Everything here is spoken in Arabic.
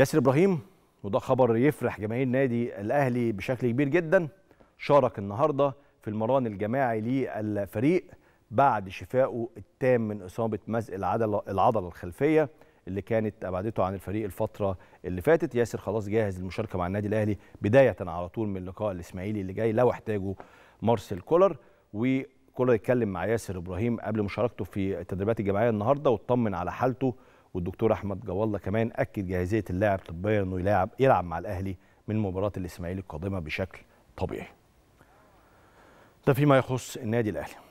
ياسر ابراهيم وده خبر يفرح جماهير النادي الاهلي بشكل كبير جدا شارك النهارده في المران الجماعي للفريق بعد شفائه التام من اصابه مزق العضله العضله الخلفيه اللي كانت ابعدته عن الفريق الفتره اللي فاتت ياسر خلاص جاهز للمشاركه مع النادي الاهلي بدايه على طول من لقاء الاسماعيلي اللي جاي لو احتاجه مارسيل كولر وكولر اتكلم مع ياسر ابراهيم قبل مشاركته في التدريبات الجماعيه النهارده واطمن على حالته والدكتور احمد جوالله كمان اكد جاهزيه اللاعب طبيا انه يلعب يلعب مع الاهلي من مباراه الاسماعيلي القادمه بشكل طبيعي. ده فيما يخص النادي الاهلي.